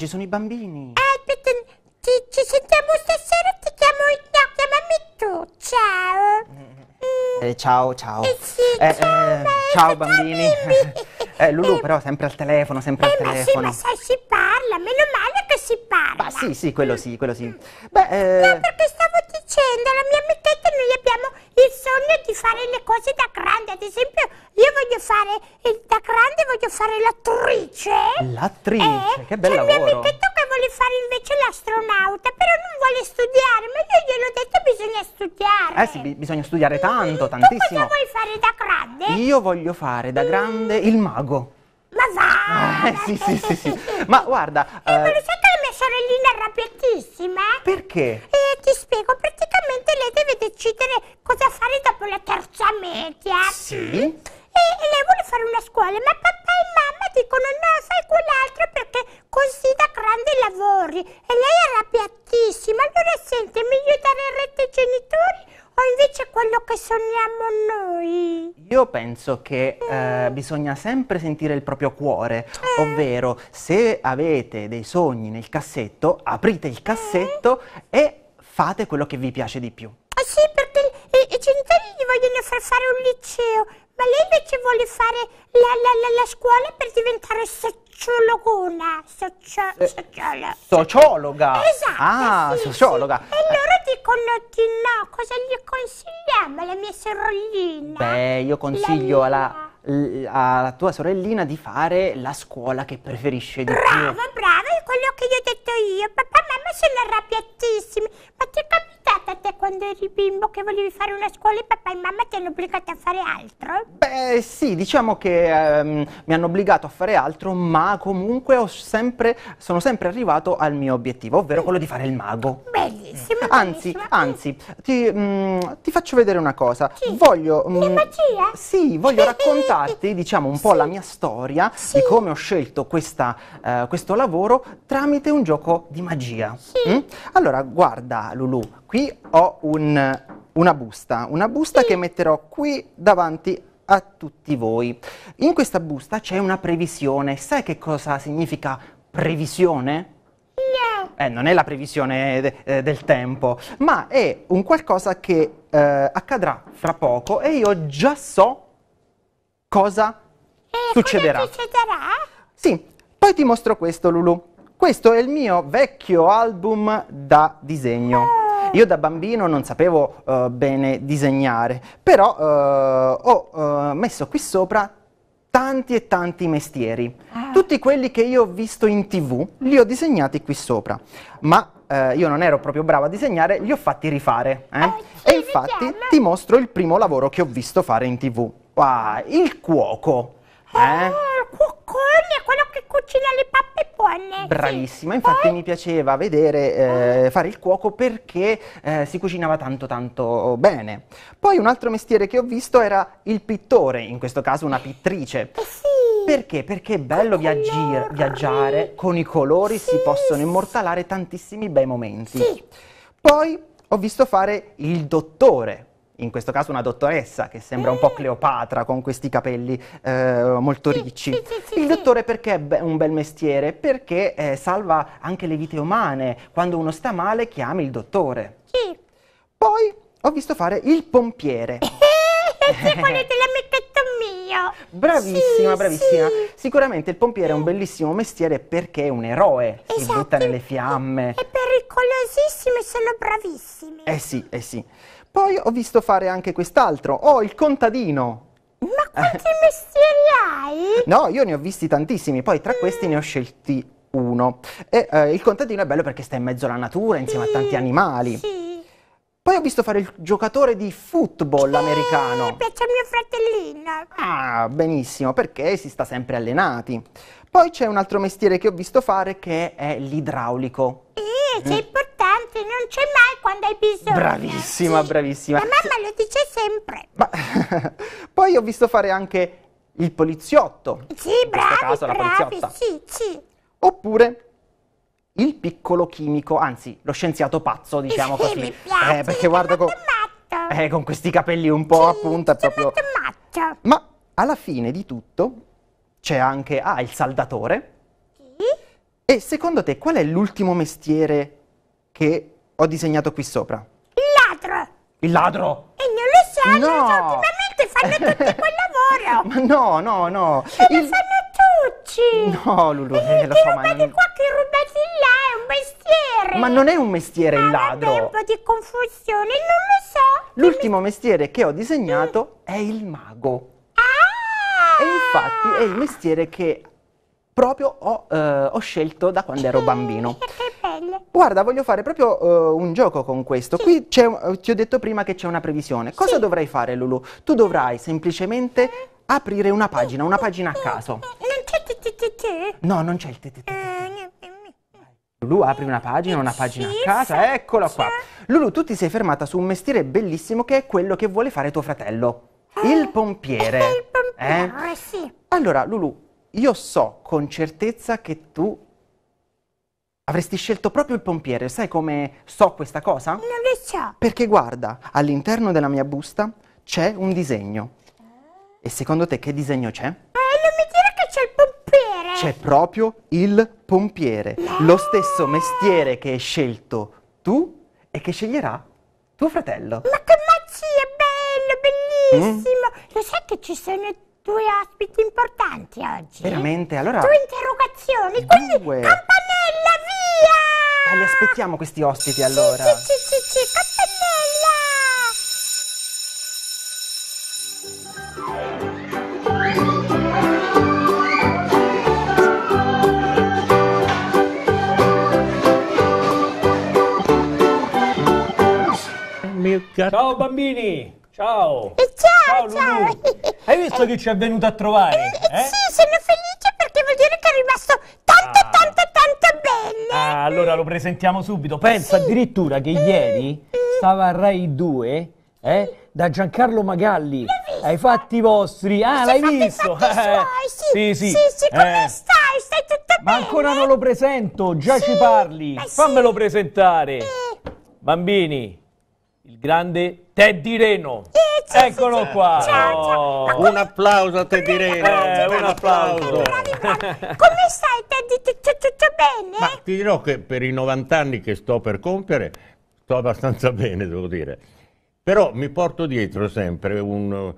ci sono i bambini. Eh, ci, ci sentiamo stasera, ti chiamo, no, chiamami tu, ciao. Mm. Eh, ciao, ciao. Eh, sì, eh, ciao, eh, ciao bambini. eh, Lulu eh, però sempre al telefono, sempre al eh, telefono. sì, ma sai, si parla, meno male che si parla. Ma sì, sì, quello sì, quello sì. Mm. Beh, eh, No, perché stavo dicendo, la mia amichetta noi abbiamo il sogno di fare le cose da grande, ad esempio io voglio fare, da grande voglio fare l'attrice. L'attrice? che bel cioè, lavoro. Mio tocca vuole fare invece l'astronauta, però non vuole studiare, ma io glielo ho detto bisogna studiare. Eh sì, bisogna studiare tanto, mm, tantissimo. Tu cosa vuoi fare da grande? Io voglio fare da mm. grande il mago. Ma va! Ah, eh, sì, sì, sì, sì, Ma guarda... Eh, eh... ma lo sai che la mia sorellina è arrabbiatissima? Perché? E genitori e lei è arrabbiatissima, allora sente meglio dare retta ai genitori o invece quello che sogniamo noi? Io penso che eh, mm. eh, bisogna sempre sentire il proprio cuore, mm. ovvero se avete dei sogni nel cassetto, aprite il eh. cassetto mm. e fate quello che vi piace di più. Ah sì, perché i, i genitori gli vogliono far fare un liceo, ma lei invece vuole fare la, la, la, la scuola per diventare sociologona. Socio, eh, sociolo. Sociologa. Esatto. Ah, sì, sociologa. Sì. E loro dicono di no. Cosa gli consigliamo alla mia sorellina? Beh, io consiglio alla alla tua sorellina di fare la scuola che preferisce di brava, più. Brava, brava, quello che gli ho detto io. Papà e mamma sono arrabbiatissimi. Ma ti è capitato a te quando eri bimbo che volevi fare una scuola e papà e mamma ti hanno obbligato a fare altro? Beh sì, diciamo che ehm, mi hanno obbligato a fare altro, ma comunque sempre, sono sempre arrivato al mio obiettivo, ovvero quello di fare il mago. Bellissimo. Anzi, bellissimo. anzi, ti, mh, mm, ti, faccio vedere una cosa. Sì. Voglio... Mh, mm, La magia? Sì, voglio raccontarti, diciamo, un po' sì. la mia storia, sì. di come ho scelto questa, eh, questo lavoro tramite un gioco di magia. Sì. Mm? Allora, guarda Lulu, qui ho un, una busta, una busta sì. che metterò qui davanti a tutti voi. In questa busta c'è una previsione. Sai che cosa significa previsione? No. Eh, non è la previsione de, eh, del tempo, ma è un qualcosa che eh, accadrà fra poco e io già so cosa eh, succederà. cosa succederà? Sì, poi ti mostro questo, Lulu. Questo è il mio vecchio album da disegno. Ah. Io da bambino non sapevo uh, bene disegnare, però uh, ho uh, messo qui sopra tanti e tanti mestieri. Ah. Tutti quelli che io ho visto in tv li ho disegnati qui sopra, ma io non ero proprio bravo a disegnare, li ho fatti rifare. Eh? Ah, e infatti ti mostro il primo lavoro che ho visto fare in tv. Wow, il cuoco. Ah, eh? il è quello cucina le pappe buone. Bravissima, sì. infatti Poi... mi piaceva vedere eh, mm. fare il cuoco perché eh, si cucinava tanto tanto bene. Poi un altro mestiere che ho visto era il pittore, in questo caso una pittrice. Eh sì. Perché? Perché è bello viaggiare, viaggiare, con i colori sì. si possono immortalare tantissimi bei momenti. Sì. Poi ho visto fare il dottore, in questo caso una dottoressa che sembra un po' mm. Cleopatra con questi capelli eh, molto ricci. Il dottore perché è un bel mestiere? Perché eh, salva anche le vite umane. Quando uno sta male chiami il dottore. Sì. Poi ho visto fare il pompiere. Se volete l'ammettetto mio. Bravissima, sì, bravissima. Sì. Sicuramente il pompiere è un bellissimo mestiere perché è un eroe. Esatto. Si butta nelle fiamme. È pericolosissimo e sono bravissimi. Eh sì, eh sì. Poi ho visto fare anche quest'altro. Oh, il contadino! Ma quanti mestieri hai? No, io ne ho visti tantissimi, poi tra questi ne ho scelti uno. E eh, il contadino è bello perché sta in mezzo alla natura, insieme sì, a tanti animali. Sì. Poi ho visto fare il giocatore di football sì, americano. piace a mio fratellino. Ah, benissimo, perché si sta sempre allenati. Poi c'è un altro mestiere che ho visto fare che è l'idraulico. Eh, mm. sei importante altri non c'è mai quando hai bisogno. Bravissima, sì. bravissima. La mamma lo dice sempre. Ma, poi ho visto fare anche il poliziotto. Sì, in bravi, caso, bravi, la poliziotta. sì, sì. Oppure il piccolo chimico, anzi, lo scienziato pazzo, diciamo sì, così. Mi eh, piace, eh, perché guarda con, eh, con questi capelli un po' sì, a punta proprio. Matto. Ma alla fine di tutto c'è anche ah, il saldatore. Sì. E secondo te qual è l'ultimo mestiere che ho disegnato qui sopra. Il ladro! Il ladro! E non lo so, no. so ultimamente fanno tutti quel lavoro! Ma no, no, no! E il... lo fanno tutti! No, Lulu, eh, lo so, ma... rubati non... qua, che rubati là, è un mestiere! Ma non è un mestiere ma il ah, ladro! Ma un po' di confusione, non lo so! L'ultimo mi... mestiere che ho disegnato mm. è il mago. Ah! E infatti è il mestiere che proprio ho, eh, ho scelto da quando ero bambino. Perché farlo? Guarda, voglio fare proprio uh, un gioco con questo. Sì. Qui eh, ti ho detto prima che c'è una previsione. Cosa sì. dovrai fare, Lulu? Tu dovrai semplicemente aprire una pagina, una pagina a caso. Non c'è il TTT? No, non c'è il TTT. Lulu apri una pagina, una pagina a casa, eccola qua. Lulu, tu ti sei fermata su un mestiere bellissimo che è quello che vuole fare tuo fratello, ah? il pompiere. Il pompiere, eh? sì. Allora, Lulu, io so con certezza che tu Avresti scelto proprio il pompiere, sai come so questa cosa? Non lo so. Perché guarda, all'interno della mia busta c'è un disegno. E secondo te che disegno c'è? Eh, non mi dire che c'è il pompiere. C'è proprio il pompiere, no. lo stesso mestiere che hai scelto tu e che sceglierà tuo fratello. Ma che magia, bello, bellissimo. Mm. Lo sai che ci sono due ospiti importanti oggi? Veramente, allora... Due interrogazioni, quindi due. Via! li aspettiamo questi ospiti allora. Sì, sì, sì, sì, campanella! Ciao bambini! Ciao! Ciao, ciao, ciao. Hai visto che ci è venuto a trovare? Eh, eh? Sì, sono felice Ah, allora lo presentiamo subito. Pensa sì. addirittura che ieri stava a Rai 2, eh, da Giancarlo Magalli. Ai fatti vostri. Ah, l'hai visto? Suoi, eh, sì. sì, sì. Sì, sì, come eh. stai? Stai tutto Ma bene? Ma ancora non lo presento, già sì, ci parli. Fammelo presentare. Eh. Bambini, il grande Teddy Reno. Yeah, Eccolo qua. Ciao, ciao. Oh. Come... Un applauso a Teddy Reno. Eh, un applauso. Come stai Teddy? Tutto bene? Ma ti dirò che per i 90 anni che sto per compiere sto abbastanza bene, devo dire. Però mi porto dietro sempre un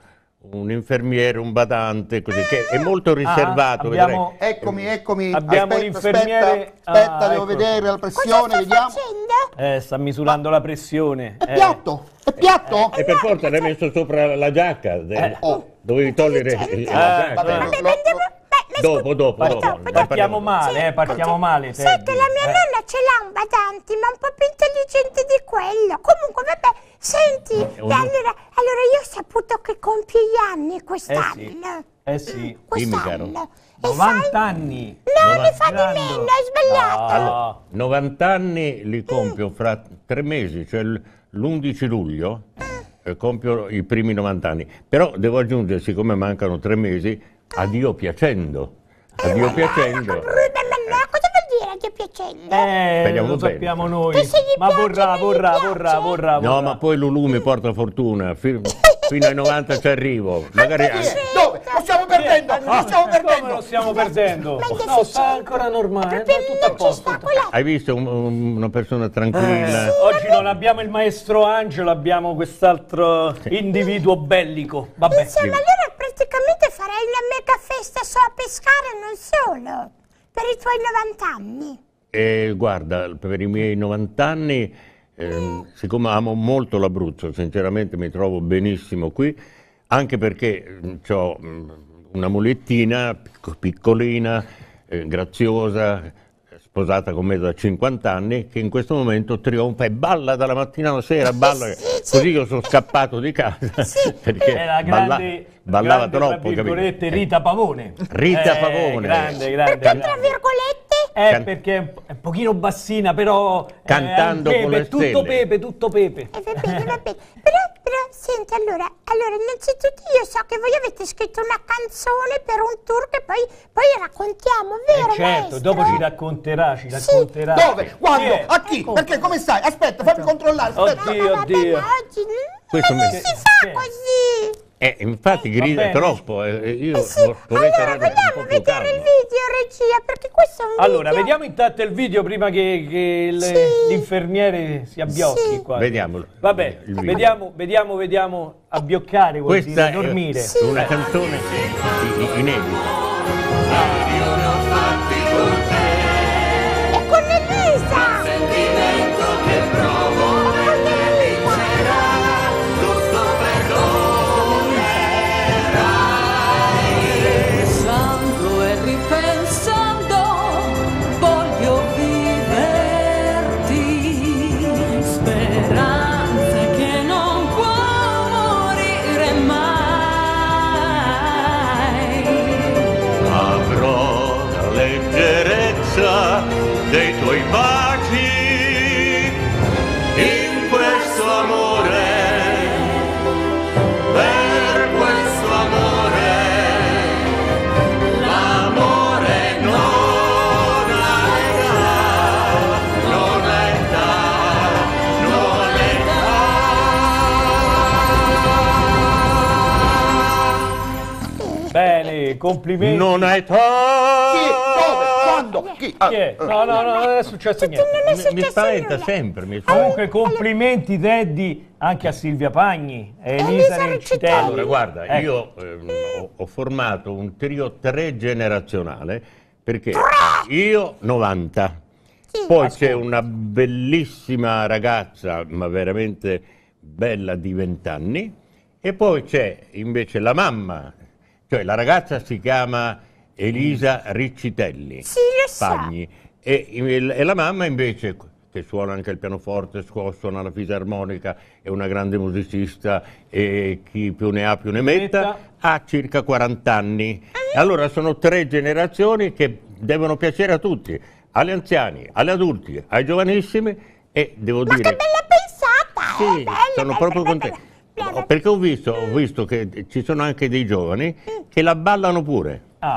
un infermiere, un badante, così, che è molto ah, riservato. Ah, abbiamo, eccomi, eccomi. Abbiamo l'infermiere. Aspetta, ah, aspetta ah, devo ecco. vedere la pressione, vediamo. Facendo? Eh, sta misurando Ma la pressione. È eh. piatto, è eh, piatto. Eh, e per forza l'hai messo sopra la giacca. Oh. Dovevi togliere la giacca. Ah, vabbè, lo, lo, dopo, dopo, dopo, dopo. Partiamo male, sì, eh, partiamo male. Sai che la mia eh. nonna ce l'ha un badante, ma un po' più intelligente di quello. Comunque, vabbè, senti, eh, allora, allora, io ho saputo che compie gli anni eh quest'anno. Eh sì, mm, dimmi caro. 90 sai... anni! No, ne fa di meno, hai sbagliato! Ah, 90 anni li mm. compio mm. fra tre mesi, cioè l'11 luglio mm. compio i primi 90 anni. Però devo aggiungere, siccome mancano tre mesi, a Dio piacendo. A Dio eh, piacendo. Eh. Cosa vuol dire a piacendo? Eh, lo bene. sappiamo noi. Ma vorrà, vorrà, vorrà, vorrà, No, vorrà. ma poi Lulù mi porta fortuna. Fino ai 90 ci arrivo. Magari anche. Dove? Certo. Possiamo perdendo, ah, lo stiamo perdendo. Come lo stiamo perdendo? No, sta ancora normale, è tutto a posto. Hai visto un- un- una persona tranquilla? Eh, oggi non abbiamo il maestro Angelo, abbiamo quest'altro individuo bellico. Vabbè. Insomma, allora praticamente farei una mega festa solo a pescare, non solo, per i tuoi 90 anni. Eh, guarda, per i miei 90 anni, ehm, siccome amo molto l'Abruzzo, sinceramente mi trovo benissimo qui, anche perché mm, ho mm, una mulettina piccolina, eh, graziosa, sposata con me da 50 anni, che in questo momento trionfa e balla dalla mattina alla sera, balla. Così io sono scappato di casa perché Era grande, balla, ballava grande, troppo. Rita eh, Pavone. Rita eh, Pavone. Grande, grande. Perché, tra virgolette è eh, Can... perché è un, pochino bassina, però eh, cantando pepe, con le tutto stelle. pepe, tutto pepe. Eh, va bene, va bene. Però, però senti, allora, allora, innanzitutto io so che voi avete scritto una canzone per un tour che poi, poi raccontiamo, eh, vero? Eh certo, maestro? dopo ci racconterà, ci racconterà. Dove? Quando? Sì. A chi? Ecco. Perché come stai? Aspetta, fammi controllare, aspetta. Oddio, no, ma, ma, ma, oggi non si fa così. Eh, infatti eh, grida troppo. Eh, eh, io eh sì. Allora andiamo a vedere il video, regia, perché questo è un Allora, video... vediamo intanto il video prima che, che l'infermiere sì. si abbiocchi sì. qua. Vediamolo. Vabbè, vediamo, vediamo, vediamo abbioccare vuol Questa dire dormire. Questa è una canzone inedita. avrò la leggerezza dei tuoi baci complimenti. Non hai età. Chi? Dove? Quando? Chi? Ah, Chi è? No, no, no, non è successo niente. Non è successo Mi, spaventa nulla. sempre. Mi Comunque complimenti Teddy anche a Silvia Pagni e Elisa Riccitelli. Allora, guarda, ecco. io eh, ho, ho formato un trio tregenerazionale perché io 90. Poi c'è una bellissima ragazza, ma veramente bella di 20 anni, e poi c'è invece la mamma cioè la ragazza si chiama Elisa Riccitelli sì, Pagni e, e, la mamma invece che suona anche il pianoforte, suona la fisarmonica, è una grande musicista e chi più ne ha più ne metta, ha circa 40 anni. Allora sono tre generazioni che devono piacere a tutti, agli anziani, agli adulti, ai giovanissimi e devo Ma dire... Ma che bella pensata! Eh, sì, bella, sono bella, proprio contento perché ho visto, ho visto, che ci sono anche dei giovani che la ballano pure. Ah,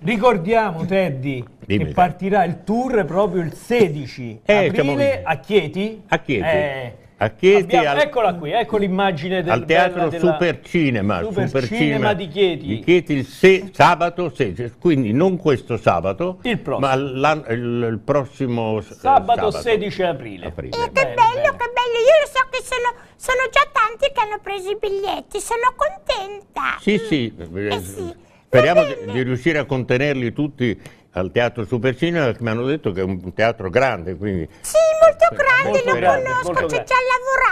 Ricordiamo Teddy Dimmi che partirà il tour proprio il 16 eh, aprile a Chieti. A Chieti. Eh, Chieti, Abbiamo, al, eccola qui, ecco l'immagine del al teatro della, Super Cinema, Super, Super Cinema, Cinema di Chieti. Di Chieti il se, sabato 16, quindi non questo sabato, ma il, il, prossimo eh, sabato, sabato 16 aprile. aprile. Eh, che bene, bello, bene. che bello, io lo so che sono, sono, già tanti che hanno preso i biglietti, sono contenta. Sì, mm. sì. Eh, eh, sì. Speriamo di riuscire a contenerli tutti al Teatro Supercinema mi hanno detto che è un teatro grande, quindi... Sì, molto grande, molto lo grande, conosco, ci ho già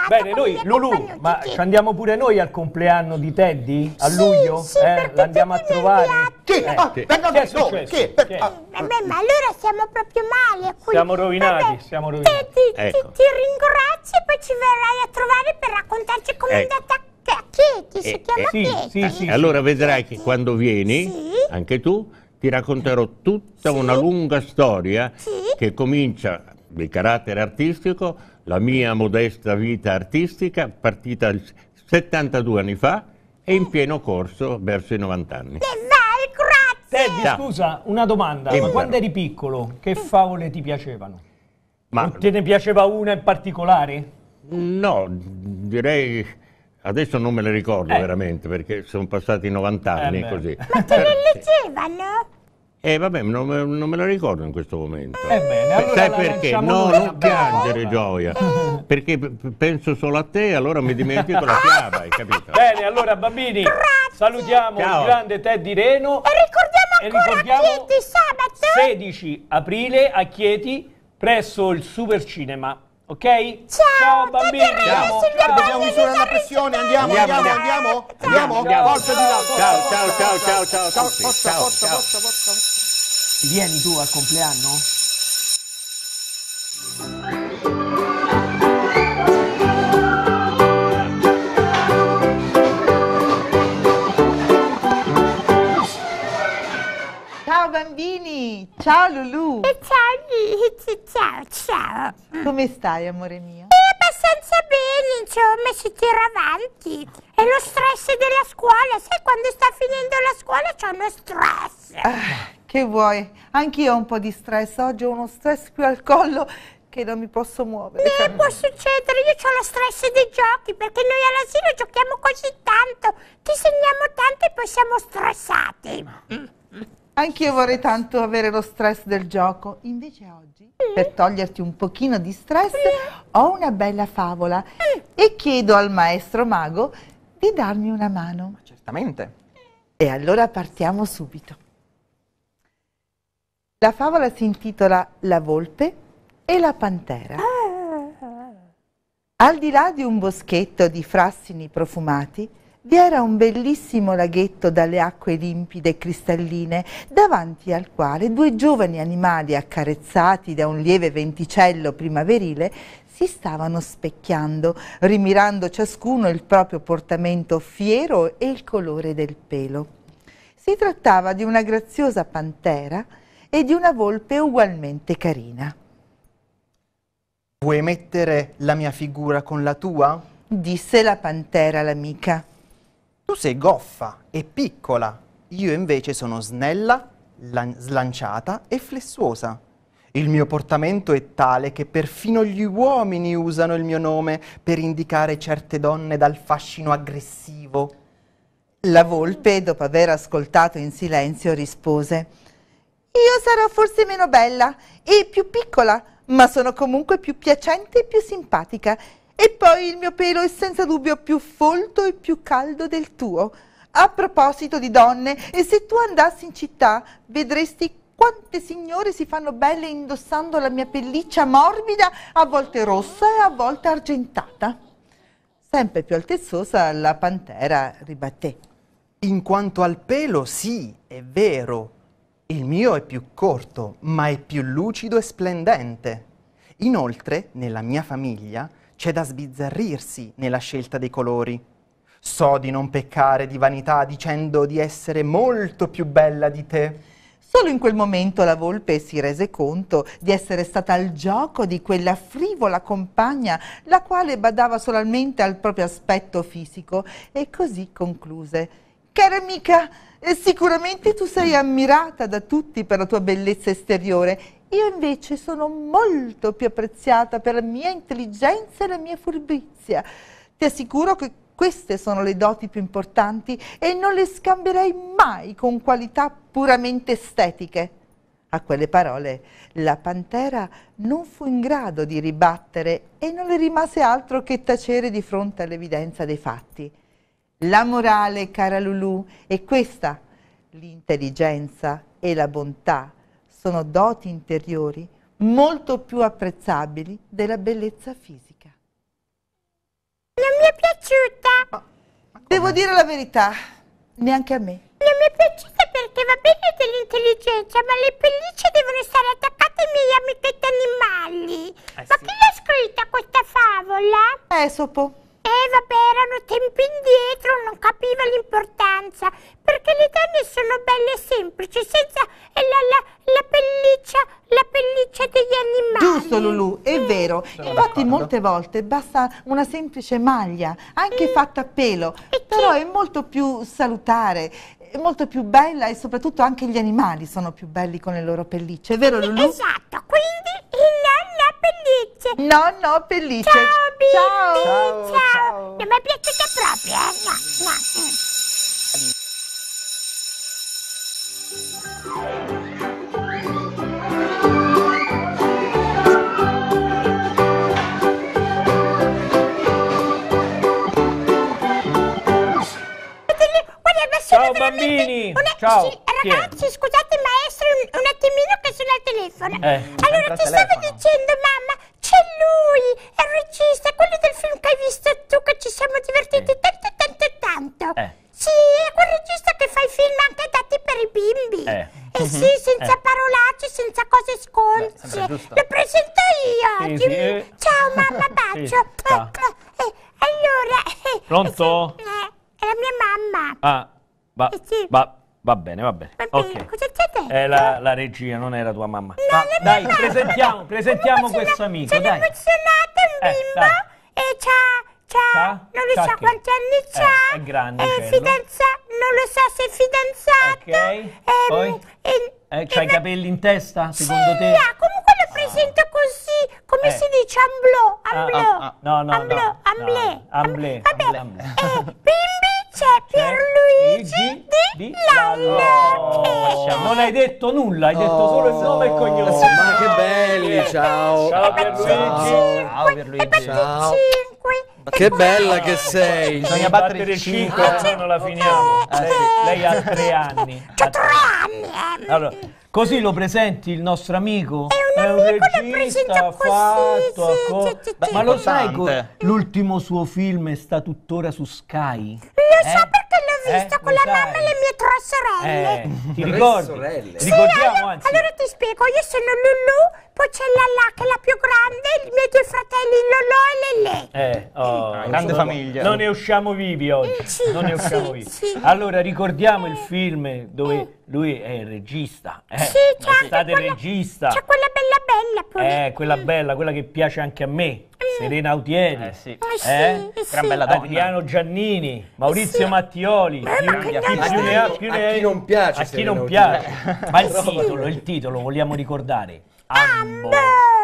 lavorato. Bene, noi, Lulu, ma ci andiamo pure noi al compleanno di Teddy? A sì, luglio? Sì, eh, l'andiamo a trovare? Che? Eh, ah, che? che è successo? Che? Che? Ah, Vabbè, ma allora siamo proprio male. Quindi... Siamo rovinati, Vabbè, siamo rovinati. Teddy, ecco. ti, ti, ringrazio e poi ci verrai a trovare per raccontarci come ecco. è andata a Chieti, si eh, chiama eh, sì, sì, sì, Allora vedrai che quando vieni, anche tu, ti racconterò tutta sì? una lunga storia sì? che comincia di carattere artistico, la mia modesta vita artistica partita 72 anni fa e in eh. pieno corso verso i 90 anni. Teddy, no. scusa, una domanda, ma quando eri piccolo che eh. favole ti piacevano? Ma... O te ne piaceva una in particolare? No, direi Adesso non me le ricordo eh. veramente perché sono passati 90 anni eh così. Ma te le eh, leggevano? Eh vabbè, non, non, me la ricordo in questo momento. Ebbene, eh, allora Sai perché? No, non piangere eh. gioia, perché penso solo a te, allora mi dimentico la fiaba, hai capito? Bene, allora bambini, Grazie. salutiamo Ciao. il grande Teddy Reno. E ricordiamo e ricordiamo Chieti sabato 16 aprile a Chieti presso il Super Cinema. Ok? Ciao, Ciao bambini! Andiamo, dobbiamo misurare la pressione, andiamo, andiamo, andiamo, andiamo, andiamo, forza di là, Ciao, ciao, ciao, ciao, ciao, ciao, forza, forza, forza, forza. Vieni tu al compleanno? bambini! Ciao Lulu! E ciao, ciao, ciao! Come stai, amore mio? E abbastanza bene, insomma, si tira avanti. È lo stress della scuola, sai quando sta finendo la scuola c'è uno stress. Ah, che vuoi? Anch'io ho un po' di stress, oggi ho uno stress qui al collo che non mi posso muovere. Eh, può succedere, io ho lo stress dei giochi, perché noi all'asilo giochiamo così tanto, ti segniamo tanto e poi siamo stressati. Mm. mm. Anch'io vorrei tanto avere lo stress del gioco. Invece oggi, per toglierti un pochino di stress, ho una bella favola e chiedo al maestro mago di darmi una mano. Ma certamente. E allora partiamo subito. La favola si intitola La volpe e la pantera. Ah. Al di là di un boschetto di frassini profumati, vi era un bellissimo laghetto dalle acque limpide e cristalline, davanti al quale due giovani animali accarezzati da un lieve venticello primaverile si stavano specchiando, rimirando ciascuno il proprio portamento fiero e il colore del pelo. Si trattava di una graziosa pantera e di una volpe ugualmente carina. Vuoi mettere la mia figura con la tua? disse la pantera all'amica. Tu sei goffa e piccola, io invece sono snella, slanciata e flessuosa. Il mio portamento è tale che perfino gli uomini usano il mio nome per indicare certe donne dal fascino aggressivo. La volpe, dopo aver ascoltato in silenzio, rispose Io sarò forse meno bella e più piccola, ma sono comunque più piacente e più simpatica e poi il mio pelo è senza dubbio più folto e più caldo del tuo. A proposito di donne, e se tu andassi in città, vedresti quante signore si fanno belle indossando la mia pelliccia morbida, a volte rossa e a volte argentata. Sempre più altezzosa la pantera ribatté. In quanto al pelo, sì, è vero. Il mio è più corto, ma è più lucido e splendente. Inoltre, nella mia famiglia, c'è da sbizzarrirsi nella scelta dei colori. So di non peccare di vanità dicendo di essere molto più bella di te. Solo in quel momento la volpe si rese conto di essere stata al gioco di quella frivola compagna, la quale badava solamente al proprio aspetto fisico, e così concluse. Cara amica, sicuramente tu sei ammirata da tutti per la tua bellezza esteriore io invece sono molto più apprezzata per la mia intelligenza e la mia furbizia. Ti assicuro che queste sono le doti più importanti e non le scambierei mai con qualità puramente estetiche. A quelle parole la pantera non fu in grado di ribattere e non le rimase altro che tacere di fronte all'evidenza dei fatti. La morale, cara Lulù, è questa. L'intelligenza e la bontà sono doti interiori molto più apprezzabili della bellezza fisica. Non mi è piaciuta! Oh, devo dire la verità, neanche a me. Non mi è piaciuta perché va bene dell'intelligenza, ma le pellicce devono stare attaccate ai miei amichetti animali. Eh, ma sì. chi l'ha scritta questa favola? Esopo. Eh, eh vabbè, erano tempi indietro, non capiva l'importanza, perché le donne sono belle e semplici, senza la, la, la pelliccia, la pelliccia degli animali. Giusto Lulu, è mm. vero. Sono Infatti molte volte basta una semplice maglia, anche mm. fatta a pelo, e però che... è molto più salutare, è molto più bella e soprattutto anche gli animali sono più belli con le loro pellicce, è vero Lulu? Esatto, quindi pellicce. No, no, pellicce. Ciao, Bibi. Ciao. Ciao. Ciao. Non mi è piaciuta proprio, eh? No, no. Ciao bambini! Una... Ciao! Sì, ragazzi, scusate ma un, un, attimino che sono al telefono. Eh, allora ti telefono. stavo dicendo, mamma, c'è lui, è il regista, quello del film che hai visto tu, che ci siamo divertiti eh. tanto, tanto, tanto. Eh. Sì, è quel regista che fa i film anche dati per i bimbi. Eh, eh sì, mhm. senza eh. parolacce, senza cose sconce. Lo presento io oggi. Sì, eh. Ciao mamma, bacio. Sì, ecco. eh, allora... Pronto? è la mia mamma. Ah, va. Sì. Va bene, va bene. Va Okay. Cosa c'è dentro? Eh, la, la, regia, non è la tua mamma. No, Ma, dai, mamma. presentiamo, presentiamo questo amico. Sono dai. emozionata, un eh, bimbo. Dai. E ciao. Ciao, non lo so quanti anni eh, c'ha, eh, è grande, è fidanza, non lo so se è fidanzato, okay. Ehm, e, eh, c'ha i capelli in testa, secondo sì, te? Sì, ah, comunque lo presento ah. così, come eh. si dice, amblò, ah, ah, amblò, ah, ah, no, no, amblò, no, amblè, no, amblè, amblè, eh, bimbi c'è eh? Pierluigi di Lalla. Non hai detto nulla, hai detto solo il nome e il cognome. Eh ma che belli, ciao. Ciao Pierluigi. Ciao Pierluigi. Ciao. Che bella che sei! Bisogna battere il 5, non la finiamo. Eh, lei, ha tre anni. Ho 3 anni! Così lo presenti il nostro amico? È un, amico è un regista fatto sì, a sì, sì, Ma lo sai l'ultimo suo film sta tuttora su Sky? Lo eh? so perché l'ho eh? visto eh? con lo la sai. mamma e le mie tre sorelle. Eh, ti ricordi? Sorelle. Ricordiamo, allora, anzi. allora ti spiego, io sono Lulu poi c'è la che è la più grande, i miei due fratelli Lolò e Lele. Eh, oh, eh, ah, grande famiglia. Non ne usciamo vivi eh, oggi. Mm, sì, non ne usciamo sì, vivi. Sì. Allora ricordiamo eh, il film dove eh. lui è il regista. Eh, sì, c'è state quella, regista. C'è quella bella bella pure. Eh, quella mm. bella, quella che piace anche a me. Eh. Serena Autieri, eh, sì. eh? Sì, gran bella donna. Adriano Giannini, Maurizio sì. Mattioli, ma a chi non piace. ma il titolo, il titolo vogliamo ricordare. Ambo!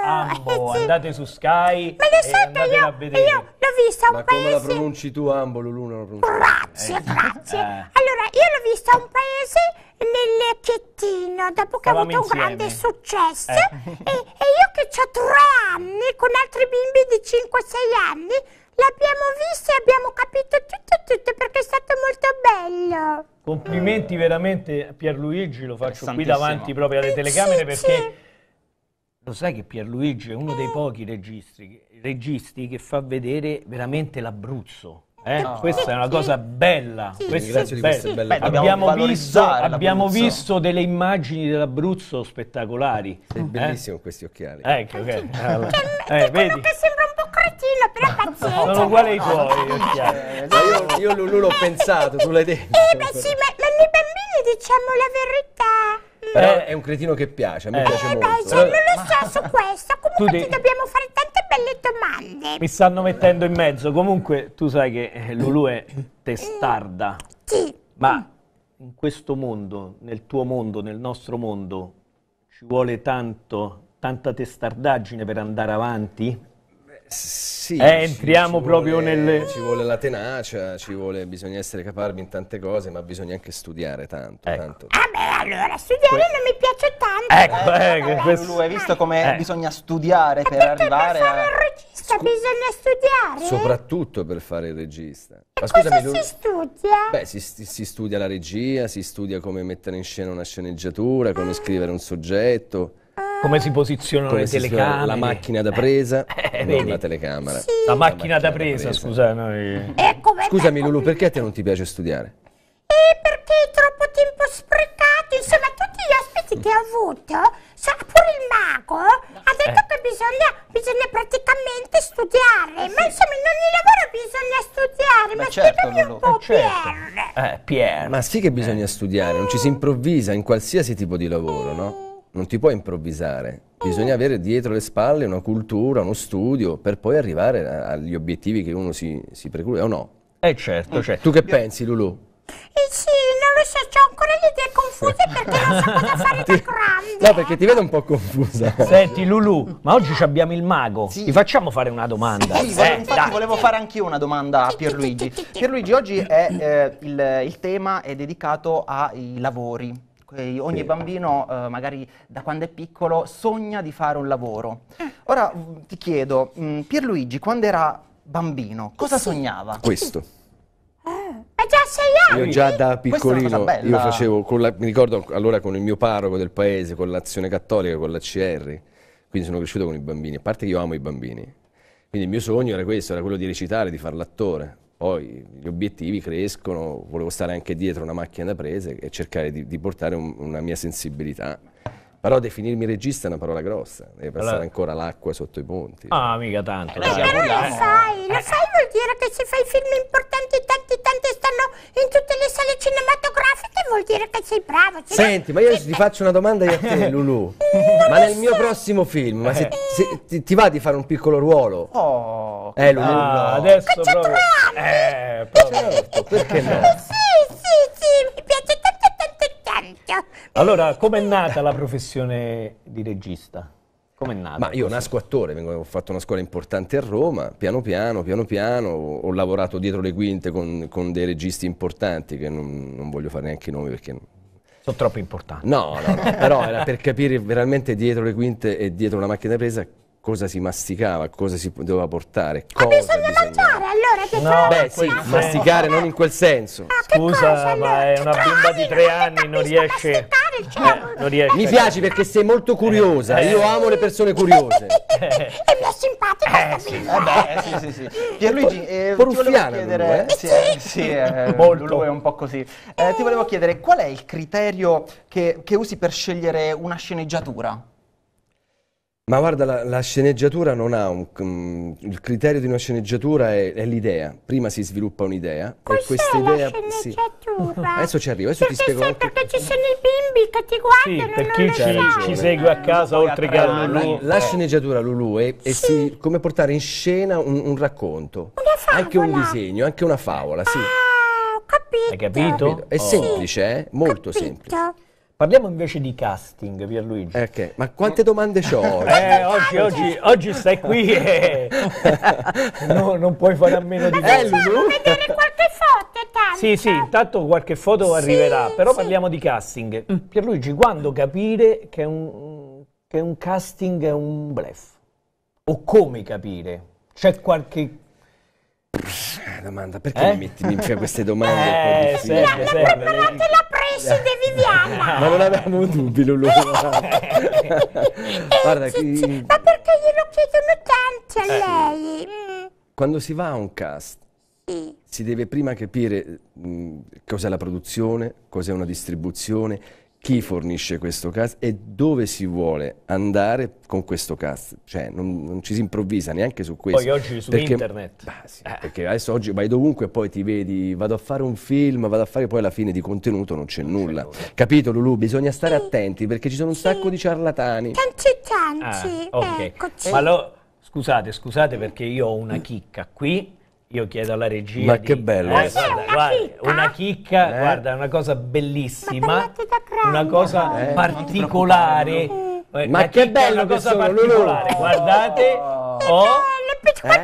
Ambo, eh, andate su Sky Ma lo sapete io, io l'ho vista un Ma paese... Ma come la pronunci tu Ambo, Lulu? Non la pronunci Grazie, eh. grazie. Eh. Allora, io l'ho vista un paese nel Chettino, dopo che ha avuto insieme. un grande successo. Eh. E, e, io che ho tre anni, con altri bimbi di 5-6 anni, l'abbiamo vista e abbiamo capito tutto, tutto, perché è stato molto bello. Complimenti veramente a Pierluigi, lo faccio qui davanti proprio alle eh, telecamere, sì, perché... Sì lo sai che Pierluigi è uno dei pochi registi, registi che fa vedere veramente l'Abruzzo. Eh? No. Questa è una cosa bella. Questa è bella. bella. Beh, abbiamo, visto, abbiamo visto, delle immagini dell'Abruzzo spettacolari. Sei eh? bellissimo questi occhiali. Ecco, okay. Eh, allora. Cioè, eh, vedi? che sembra un po' cretino, però pazienza. Sono uguali ai tuoi eh, occhiali. io, io l'ho pensato, tu l'hai detto. Eh, beh, sì, ma, ma noi bambini diciamo la verità. Però eh. è un cretino che piace, a me eh. piace eh, molto. Beh, cioè, non lo so su questo, comunque ti dobbiamo fare tante belle domande. Mi stanno mettendo in mezzo, comunque tu sai che eh, Lulu è testarda. Mm. Sì. Ma in questo mondo, nel tuo mondo, nel nostro mondo, ci vuole tanto, tanta testardaggine per andare avanti? Sì, eh, entriamo vuole, proprio nelle... Ci vuole la tenacia, ci vuole, bisogna essere caparbi in tante cose, ma bisogna anche studiare tanto. Ecco. tanto. Ah beh, allora studiare que non mi piace tanto. Ecco, eh, eh, eh questo... Lui hai visto eh. come eh. bisogna studiare eh. per arrivare per fare a... il regista Scu bisogna studiare? Soprattutto per fare il regista. E ma scusami, tu... si studia? Beh, si, si, studia la regia, si studia come mettere in scena una sceneggiatura, come ah. scrivere un soggetto. Come si posizionano Come le si telecamere? La macchina da eh, presa, eh, non la telecamera. Sì. La, macchina la, macchina da presa, presa. scusa. Eh, noi... Scusami Lulu, perché a te non ti piace studiare? Eh, perché è troppo tempo sprecato, insomma tutti gli ospiti che ho avuto, sa, pure il mago, ha detto eh. che bisogna, bisogna, praticamente studiare, ma insomma in ogni lavoro bisogna studiare, ma, ma certo, spiegami un po' eh, certo. Pier. Eh, Pier. Ma sì che bisogna studiare, non ci si improvvisa in qualsiasi tipo di lavoro, no? non ti puoi improvvisare. Bisogna oh. avere dietro le spalle una cultura, uno studio per poi arrivare a, agli obiettivi che uno si, si preclude o no. Eh certo, certo. Tu che pensi, Lulu? Eh sì, non lo so, ho ancora le idee confuse perché non so cosa fare ti, da grande. No, perché ti vedo un po' confusa. Senti, Lulu, ma oggi abbiamo il mago. Sì. Ti facciamo fare una domanda. Sì, eh, infatti dai. volevo fare anch'io una domanda a Pierluigi. Pierluigi, oggi è, eh, il, il tema è dedicato ai lavori okay, ogni bambino eh, magari da quando è piccolo sogna di fare un lavoro. Eh. Ora mm, ti chiedo, mh, mm, Pierluigi quando era bambino cosa sì. sognava? Questo. Eh già sei anni! Io già da piccolino, io facevo, la, mi ricordo allora con il mio parroco del paese, con l'Azione Cattolica, con la CR, quindi sono cresciuto con i bambini, a parte che io amo i bambini. Quindi il mio sogno era questo, era quello di recitare, di fare l'attore poi gli obiettivi crescono, volevo stare anche dietro una macchina da prese e cercare di, di portare un, una mia sensibilità. Però definirmi regista è una parola grossa, deve passare allora. ancora l'acqua sotto i ponti. Ah, mica tanto. Eh, però lo eh. sai, lo sai vuol dire che se fai film importanti, tanti, tanti stanno in tutte le sale cinematografiche, vuol dire che sei bravo. Senti, ma io ti faccio una domanda io a te, eh. Lulu. ma nel mio prossimo film, ma se, eh. se ti, ti, va di fare un piccolo ruolo? Oh, eh, Lulu, ah, no. adesso proprio... Eh, proprio. Certo, perché no? sì, sì, sì, mi piace tanto. Allora, com'è nata la professione di regista? Com'è nata? Ma io nasco attore, ho fatto una scuola importante a Roma, piano piano, piano piano, ho lavorato dietro le quinte con, con dei registi importanti che non, non voglio fare neanche i nomi perché sono troppo importanti. No, no, no, però era per capire veramente dietro le quinte e dietro una macchina presa cosa si masticava, cosa si doveva portare. Cosa Ma bisogna mangiare allora che no, cosa? Beh, sì, senso. masticare non in quel senso. Ah, Scusa, cosa, ma è una bimba di tre anni, non riesce. Eh, non riesce. Mi piace perché sei molto curiosa. Eh, eh. Io amo le persone curiose. e mi è simpatica eh, sì. Vabbè, eh, sì, sì, Pierluigi, eh, ti volevo chiedere. Lui, eh? Sì, eh, sì Lulu è un po' così. ti volevo chiedere qual è il criterio che, che usi per scegliere una sceneggiatura? Ma guarda, la, la, sceneggiatura non ha un... Mm, il criterio di una sceneggiatura è, è l'idea. Prima si sviluppa un'idea Cos'è e questa idea... Sì. Adesso ci arrivo, adesso perché ti spiego... anche... Perché ci sono i bimbi che ti guardano. Sì, per chi ci, ci, segue a casa oltre che a Lulu. La, la eh. sceneggiatura Lulu è, è sì. si, come portare in scena un, un racconto. Anche un disegno, anche una favola, sì. Ah, ho capito. Hai capito? È oh. semplice, eh? Molto capito. semplice. Parliamo invece di casting, Pierluigi. Okay. ma quante domande ho eh, oggi? Eh, oggi, oggi, oggi, stai qui e no, non puoi fare a meno di questo. Facciamo vedere qualche foto, tanto. Sì, sì, intanto qualche foto sì, arriverà, però sì. parliamo di casting. Mm. Pierluigi, quando capire che un, che un casting è un blef? O come capire? C'è qualche eh, domanda, perché eh? mi metti in cioè, queste domande? Eh, serve, serve pesce eh. di Viviana. Ma non avevamo dubbi, Lulu. Eh. Eh, Guarda, qui. Ma perché glielo chiedono tanti a lei? Mm. Quando si va a un cast, sì. si deve prima capire mh, mm, cos'è la produzione, cos'è una distribuzione chi fornisce questo cast e dove si vuole andare con questo cast. Cioè, non, non ci si improvvisa neanche su questo. Poi oggi su perché, internet. Bah, sì, ah. Perché adesso oggi vai dovunque e poi ti vedi, vado a fare un film, vado a fare poi alla fine di contenuto non c'è nulla. nulla. Capito Lulu? Bisogna stare sì. attenti perché ci sono un sacco di ciarlatani. Tanci tanci, ah, okay. eccoci. Ma lo, scusate, scusate perché io ho una chicca qui io chiedo alla regia. Ma di, che bello! Eh, guarda, una, guarda, ah. chicca? una chicca, eh? guarda, una cosa bellissima, una cosa eh, particolare. Eh, ma, ma oh. oh. che bello! Una cosa particolare, loro. guardate. Oh. Eh?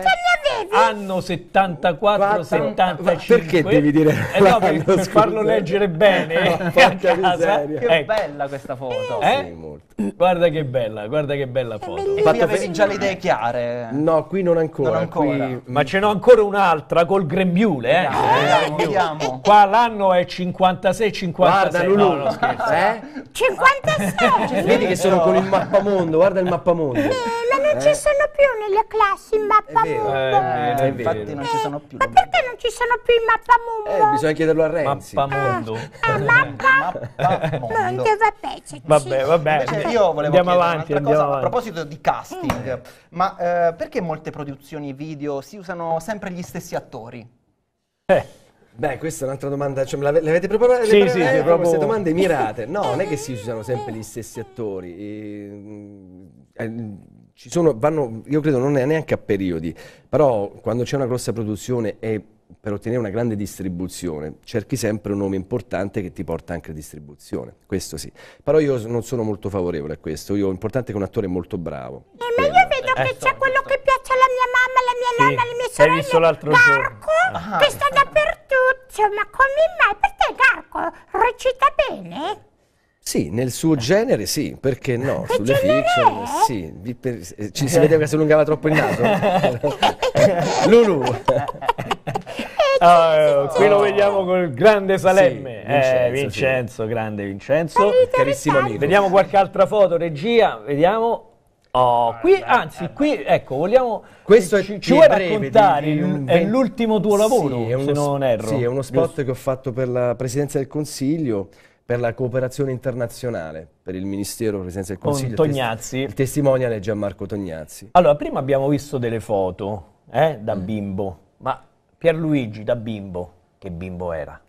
Anno 74, 75. Perché devi dire? Eh no, per, farlo leggere bene. No, a casa. Che ecco. bella questa foto. Eh? Sì, molto. Guarda che bella, guarda che bella foto. E Fatto avevi già le idee chiare. No, qui non ancora. Non ancora. Qui... Ma ce n'ho ancora un'altra col grembiule, eh? Vediamo, eh, vediamo. Qua l'anno è 56-56. Guarda, Lulu. No, eh? 56! Vedi che sono con il mappamondo, guarda il mappamondo. Vero, eh, non eh? ci sono più nelle classi il mappamondo. Eh, è eh, infatti non ci sono più. Ma perché non ci sono più in mappamondo? Eh, bisogna chiederlo a Renzi. Mappamondo. Ah, ah mappa? mappamondo. Cioè, vabbè, vabbè io volevo andiamo avanti, andiamo cosa, avanti. a proposito di casting, mm. ma eh, perché molte produzioni video si usano sempre gli stessi attori? Eh. Beh, questa è un'altra domanda, cioè, l'avete preparata? Sì, sì, eh, sì, proprio... queste domande mirate. No, non è che si usano sempre gli stessi attori. E, mm, eh, ci sono, vanno, io credo non è neanche a periodi, però quando c'è una grossa produzione è per ottenere una grande distribuzione cerchi sempre un nome importante che ti porta anche a distribuzione, questo sì. Però io non sono molto favorevole a questo, io l'importante è che un attore è molto bravo. Eh, ma io vedo eh, che c'è quello che piace alla mia mamma, alla mia sì, nonna, alle mie sorelle, visto l'altro Garco, ah. che sta dappertutto, ma come mai? Perché Garco recita bene? Sì, nel suo eh. genere sì, perché no? È Sulle genere? fiction sì, per- eh, ci si vedeva che si allungava troppo il naso. Lulu. Ah, qui lo vediamo col grande Salemme, Sì, Vincenzo, eh, sì. grande Vincenzo. Carissimo amico. Vediamo qualche altra foto, regia, vediamo. Oh, qui, anzi, qui, ecco, vogliamo... Questo è- ci, ci vuoi breve, raccontare, di- di è l'ultimo tuo lavoro, Sì, uno, se non erro. sì, è uno spot Giusto? che ho fatto per la Presidenza del Consiglio per la cooperazione internazionale per il Ministero, Presidenza del Consiglio. Con Tognazzi. Il, tes- testimonial è Gianmarco Tognazzi. Allora, prima abbiamo visto delle foto eh, da mm. bimbo, ma Pierluigi da bimbo, che bimbo era?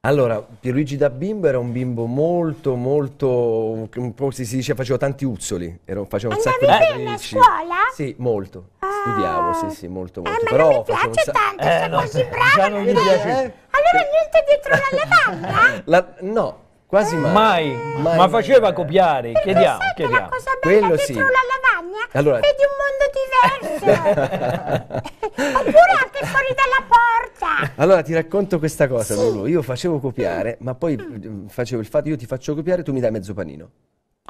Allora, Pierluigi da bimbo era un bimbo molto, molto, un po' si, si dice, faceva tanti uzzoli, era, faceva un Andavi sacco di capricci. a scuola? Sì, molto, ah. studiavo, sì, sì, molto, eh, molto. Eh, Però non mi piace sa- tanto, eh, sono no, così brava, eh? Allora niente dietro la lavanda? La, no, Quasi mai. Mai. mai. Ma faceva copiare, Perché chiediamo. Sai chiediamo. la cosa bella Quello dietro sì. la lavagna allora. di un mondo diverso. Oppure anche fuori dalla porta. Allora ti racconto questa cosa, sì. Lulu. Io facevo copiare, mm. ma poi mm, facevo il fatto io ti faccio copiare e tu mi dai mezzo panino.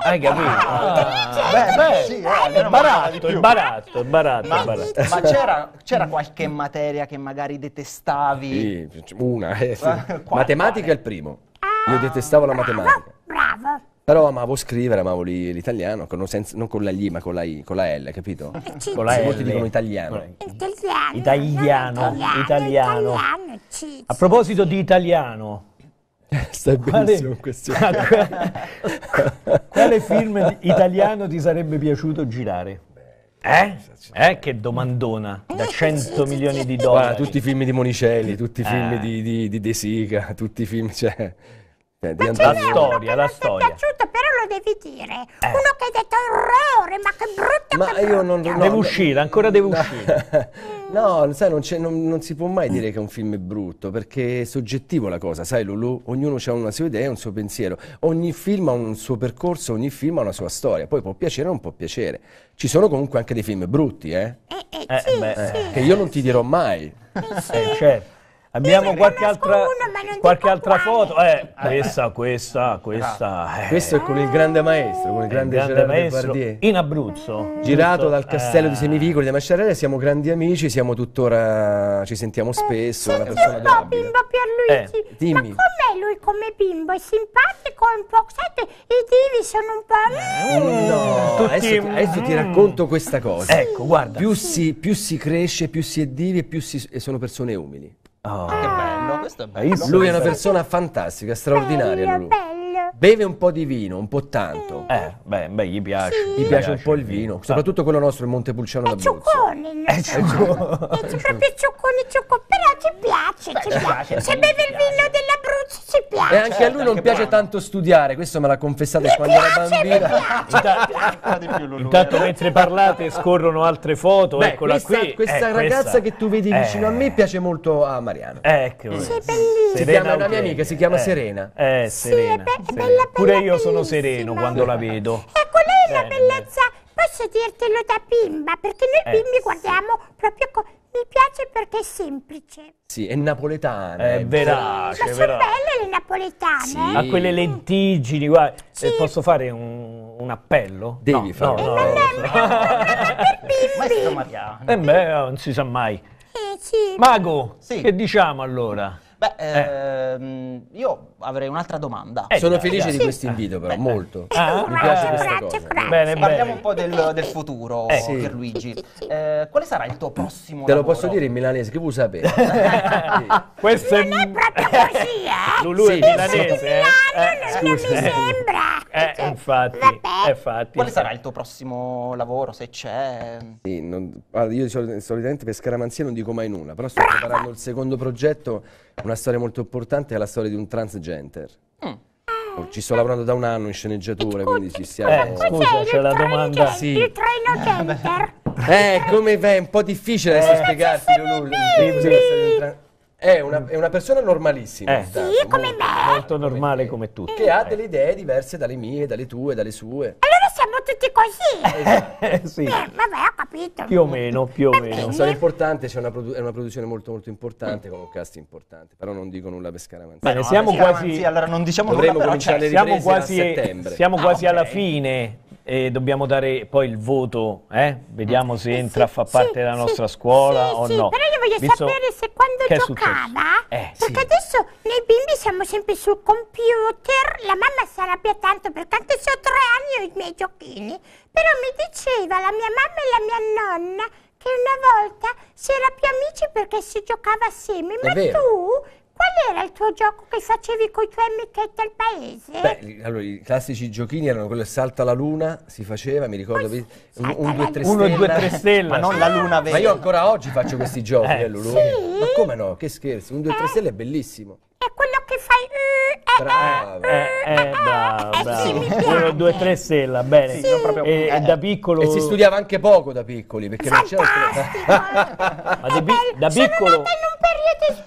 Hai ah, capito? Ah, beh, beh, sì, eh, eh, è baratto, è baratto, è baratto, Ma, baratto. ma c'era, qualche materia che magari detestavi? Sì, una. Eh, sì. Eh, Matematica è il primo. Io detestavo la matematica. Bravo. Però amavo scrivere, amavo li, l'italiano, con, senza, non con la I, ma con la, I, con la L, capito? Ci, con la L. Molti dicono italiano. Italiano. Italiano. Italiano. italiano. Ci, A proposito di italiano. Stai benissimo in questione. Quale film italiano ti sarebbe piaciuto girare? Eh? eh? Che domandona eh, da 100 milioni di dollari. Guarda, ah, tutti i film di Monicelli, tutti i film eh. di, di, di De Sica, tutti i film. Cioè, cioè, ma la storia, la storia. Mi è piaciuto, però lo devi dire. Eh. Uno che ha detto orrore, ma che brutto Ma che io non, non Devo no, uscire, ancora devo no. uscire. no, sai, non, non, non, si può mai dire che un film è brutto, perché è soggettivo la cosa, sai Lulu? Ognuno ha una sua idea, un suo pensiero. Ogni film ha un suo percorso, ogni film ha una sua storia. Poi può piacere o non può piacere. Ci sono comunque anche dei film brutti, eh? eh, eh, eh sì, sì. Che io non ti dirò mai. Eh, sì. Eh, certo. Abbiamo qualche altra, qualche altra foto? Eh, questa, questa, questa. Ah, eh. Questo è con il grande maestro, con il eh, grande, il grande maestro Bardier. in Abruzzo. Girato tutto, dal eh. castello eh. di Semivicoli di Masciarella, siamo grandi amici, siamo tuttora, ci sentiamo spesso. Senti una un bimbo Pierluigi, eh. Dimmi. ma com'è lui come bimbo? È simpatico, un po', senti, i divi sono un po'... Eh, mm. No, Tutti, adesso, ti, mm. adesso mm. ti racconto questa cosa. Ecco, guarda. Più si, più si cresce, più si è divi e più si, sono persone umili. Oh. Che bello, questo è ah, bello. Lui è una persona fantastica, straordinaria. Bello, bello. Beve un po' di vino, un po' tanto. Eh, beh, beh gli piace. Sì. Gli piace un po' il vino, sì. soprattutto quello nostro, il Montepulciano d'Abruzzo. È cioccone, è cioccone. È proprio cioccone, cioccone, però ci piace, ci piace. Se beve il vino dell'Abruzzo ci piace. E anche a lui certo, non piace tanto studiare, questo me l'ha confessato mi quando piace, era bambina. Intanto eh. mentre parlate scorrono altre foto, beh, eccola questa, qui. Questa eh, ragazza questa. che tu vedi vicino eh. a me eh. piace molto a Mariano. Ecco. Sì, bellissima. Si chiama una mia amica, si chiama Serena. Eh, Serena. Sì, bella, Pure io sono sereno quando la vedo. ecco eh, lei è la eh, bellezza, posso dirtelo da bimba, perché noi eh, bimbi eh, guardiamo sì. proprio... mi piace perché è semplice. Sì, è napoletana. È verace, sì, Ma sono belle le napoletane. Sì. Ha quelle lentiggini, guarda. Sì. posso fare un, un appello? Devi no, farlo. No, no, no, no. Ma per bimbi. Eh beh, non si sa mai. Eh, sì. Mago, sì. che diciamo allora? Beh, ehm, io avrei un'altra domanda. Eh, Sono felice di questo eh. invito, però, molto. Ah, Mi piace eh, questa cosa. Bene, Parliamo un po' del, del futuro, eh, sì. Pierluigi. Eh, quale sarà il tuo prossimo Te lo lavoro? posso dire in milanese, che vuoi sapere? sì. Questo non è... è proprio così, eh? Lulu sì, è milanese, sì. Eh? Milano, Scusa. Eh, non mi sembra. Eh, infatti, infatti. Quale sarà il tuo prossimo lavoro, se c'è? Sì, non... io solitamente per scaramanzia non dico mai nulla, però sto Brava. preparando il secondo progetto, una storia molto importante, è la storia di un transgender Genter. Mm. Oh, ci sto lavorando da un anno in sceneggiatura, quindi ci stiamo... Eh, scusa, c'è la domanda... sì. Il treno eh, Genter? Eh, come è un po' difficile adesso eh, spiegarti, Lulu. È una, è una, persona normalissima. Eh. Sì, come molto, me. Molto normale come tu. Che ha delle idee diverse dalle mie, dalle tue, dalle sue. Allora fanno tutti così. Eh, eh, sì. Beh, vabbè, ho capito. Più o meno, più o eh, meno. Sarà importante, c'è una è una produzione molto molto importante, con un cast importante, però non dico nulla per Scaramanzia. Bene, no, siamo quasi... Allora non diciamo Dovremmo nulla, cominciare le siamo quasi, a settembre. Siamo ah, quasi okay. alla fine e dobbiamo dare poi il voto, eh? vediamo se entra a sì, far parte sì, della nostra sì, scuola o no. Però io voglio Visto sapere se quando giocava, eh, perché adesso noi bimbi siamo sempre sul computer, la mamma si arrabbia tanto perché anche se ho tre anni io mi miei bambini, però mi diceva la mia mamma e la mia nonna che una volta si era più amici perché si giocava assieme, ma tu Qual era il tuo gioco che facevi con i tuoi amichetti al paese? Beh, allora, i classici giochini erano quello salta la luna, si faceva, mi ricordo, Poi, un, un, due, tre uno, due, tre stelle. ma non ah, la luna vera. Ma io ancora oggi faccio questi giochi, eh, eh Lulu. Sì? Ma come no? Che scherzo, un, due, eh. tre stelle è bellissimo è quello che fai. Uh, bravo. Eh, eh, bravo, bravo. Eh, sì, Uno, due, tre stella, bene. Sì. Proprio... E, eh, da piccolo... E si studiava anche poco da piccoli, perché non c'era... Ma da, bi- da piccolo... Sono in un periodo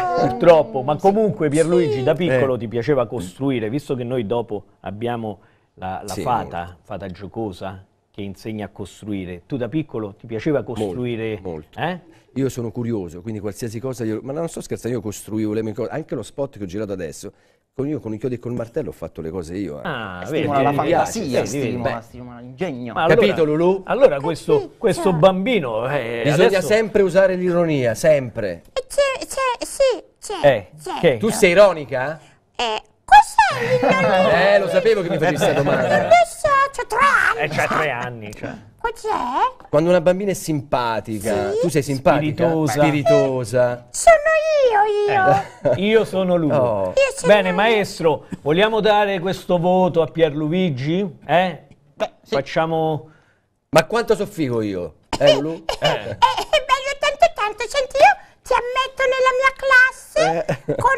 sbagliato. Purtroppo, ma comunque Pierluigi, sì. da piccolo eh. ti piaceva costruire, visto che noi dopo abbiamo la, la fata, fata giocosa, che insegna a costruire. Tu da piccolo ti piaceva costruire? Molto. molto. Eh? Io sono curioso, quindi qualsiasi cosa, io, ma non sto scherzando, io costruivo le mie cose, anche lo spot che ho girato adesso, con io con i chiodi e col martello ho fatto le cose io. Eh. Ah, stimola la fantasia, vedi, stimola, vedi. stimola l'ingegno. Ma allora, Capito Lulu? Allora questo, questo bambino... Eh, Bisogna adesso... sempre usare l'ironia, sempre. C'è, c'è, sì, c'è. Eh, c'è. Tu sei ironica? Eh, cos'è l'ironia? Eh, lo sapevo che mi facevi questa domanda. C'ho tre anni. E eh, c'ha tre anni. Cioè. Cos'è? Quando una bambina è simpatica, Sì? tu sei simpatica, Spiritosa. spiritosa. Sono io, io. Eh, io sono lui. Oh. Io Bene, lui. maestro, vogliamo dare questo voto a Pierluigi? Eh? Beh, sì. Facciamo... Ma quanto soffico io? Eh, eh, Lulu? Eh, Eh, eh, bello tanto tanto, senti io ti ammetto nella mia classe Eh. con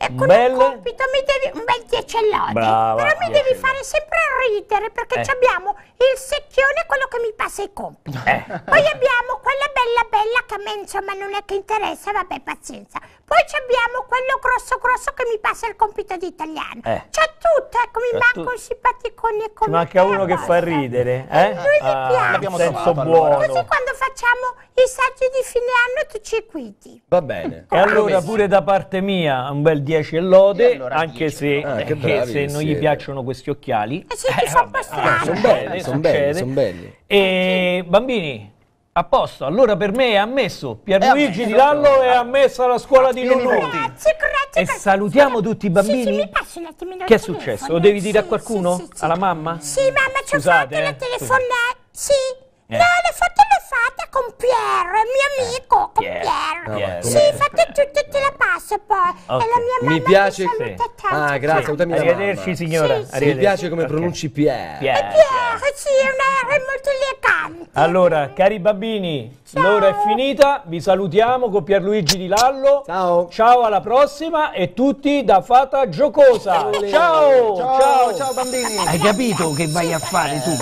Ecco bel... un compito, mi devi, un bel tiecellone, però mi devi fare sempre ridere perché eh. abbiamo il secchione è quello che mi passa i compiti. Eh. Poi abbiamo quella bella bella che a me insomma non è che interessa, vabbè pazienza. Poi abbiamo quello grosso grosso che mi passa il compito di italiano. Eh. C'è tutto, ecco mi manca tu... un simpaticone come manca uno che fa ridere, eh? E lui ah, mi piace. Senso buono. Così quando facciamo i saggi di fine anno tu ci quiti. Va bene. E allora pure da parte mia un bel 10 e lode, allora anche 10. se, ah, se non gli piacciono questi occhiali. Eh sì, ti eh, ah, sono un po' strani sono belli, son belli. E bambini, a posto, allora per me è ammesso Pierluigi Di Lallo è ah. ammesso alla scuola di ah, Nonnuti. Grazie, grazie, grazie. E salutiamo tutti i bambini. Sì, sì, che è successo? Lo devi dire a qualcuno? Alla mamma? Sì, mamma, ci ho fatto eh. la telefonata. Sì. Eh. No, le foto le fate con Pierre, mio amico, con Pierre. Pierre. Sì, fate tutte posso poi. Okay. È la mia mamma mi piace che sì. Ah, grazie, sì. Utami Arrivederci signora. Sì, Arrivederci. Mi piace come okay. pronunci Pierre. Pierre, Pierre, sì, è una R molto elegante. Allora, cari bambini, l'ora è finita, vi salutiamo con Pierluigi Di Lallo. Ciao. Ciao alla prossima e tutti da Fata Giocosa. Ciao. Ciao, ciao, ciao bambini. Hai capito che vai a fare tu?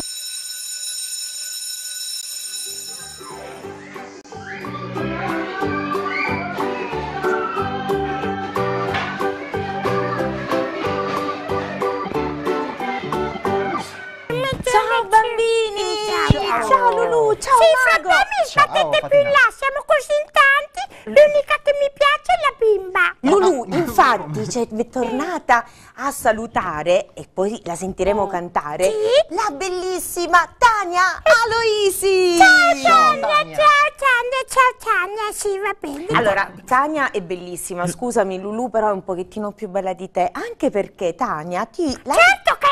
ciao. Ciao Lulu, ciao Sì, Mago. fratelli, sbattete più in là, siamo così in tanti. L'unica che mi piace è la bimba. Lulu, infatti, cioè, è tornata a salutare, e poi la sentiremo oh. cantare, sì? la bellissima Tania Aloisi. Ciao Tania, ciao Tania, ciao Tania, sì, va bene. Allora, Tania è bellissima, scusami Lulu, però è un pochettino più bella di te, anche perché Tania ti... Certo che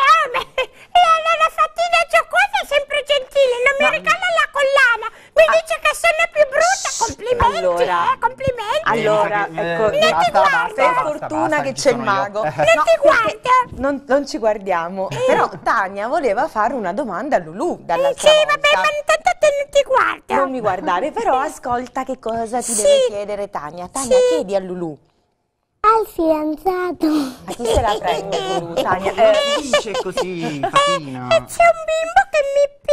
gentile, non mi no. regala la collana, mi ah. dice che sono più brutta. Eh, complimenti, allora, ecco, eh, complimenti. Allora, ecco, non basta, ti guardo. Per fortuna che c'è il mago. non ti guardo. Non, non, ci guardiamo. Però Tania voleva fare una domanda a Lulu dall'altra eh, Sì, volta. vabbè, ma intanto te non ti guarda. Non mi guardare, però ascolta che cosa ti sì. deve chiedere Tania. Tania, sì. chiedi a Lulu. Al fidanzato. Ma ah, chi se la prende Tania? Eh, dice così, eh, Fatina. C'è un bimbo che mi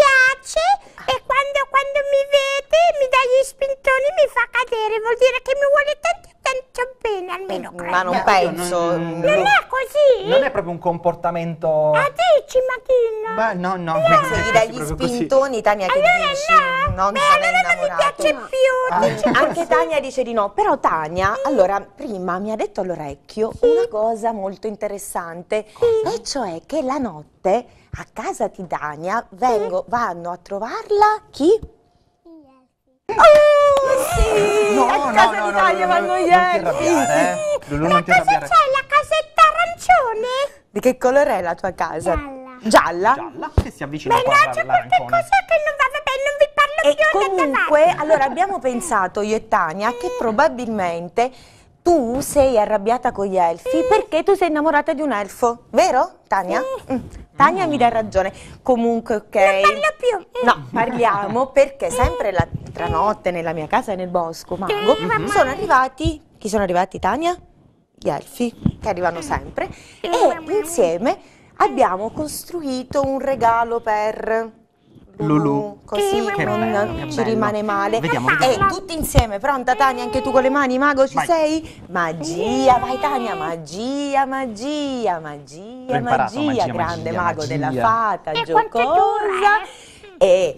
piace e quando, quando mi vede mi dà gli spintoni mi fa cadere, vuol dire che mi vuole tanto tanto bene, almeno credo. Ma non penso. Non, non, non, è così? Non è proprio un comportamento... A ah, dici, Martino? Beh, no, no. no. Se gli dai gli spintoni, così. Tania, che allora dici? No, non Beh, allora non mi piace più. Ah. Anche Tania dice di no, però Tania, sì. allora, prima mi ha detto all'orecchio sì. una cosa molto interessante, sì. e cioè che la notte a casa di Dania vengo, vanno a trovarla chi? Oh, sì! No, a casa no, no, d'Italia vanno gli elfi! Eh. Ma cosa c'è? La casetta arancione? Di che colore è la tua casa? Gialla. Gialla? Gialla, che si avvicina Beh, no, c'è qualche cosa che non va bene, non vi parlo e più. E comunque, allora abbiamo pensato io e Tania che probabilmente tu sei arrabbiata con gli elfi mm. perché tu sei innamorata di un elfo, vero Tania? Mm. Tania mm. mi dà mm. ragione, comunque ok. Non parla più. No, eh. parliamo perché eh. sempre la tranotte nella mia casa nel bosco, Mango, -hmm. sono arrivati, chi sono arrivati Tania? Gli elfi, che arrivano sempre, e insieme abbiamo costruito un regalo per Lulu, così che non bello, ci rimane male. Vediamo, eh, vediamo. E tutti insieme, pronta Tania, anche tu con le mani, mago, ci vai. sei? Magia, vai Tania, magia, magia, magia, magia, magia, grande magia, mago magia. della fata, e giocosa. E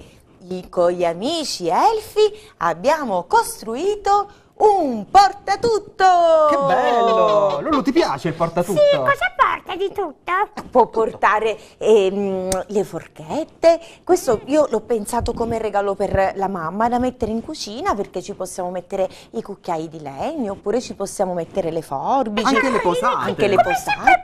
con gli amici elfi abbiamo costruito un portatutto! Che bello! Lulu, ti piace il portatutto? Sì, cosa porta di tutto? Può portare ehm, le forchette. Questo io l'ho pensato come regalo per la mamma, da mettere in cucina perché ci possiamo mettere i cucchiai di legno, oppure ci possiamo mettere le forbici. Anche le ah, posate. Anche le posate.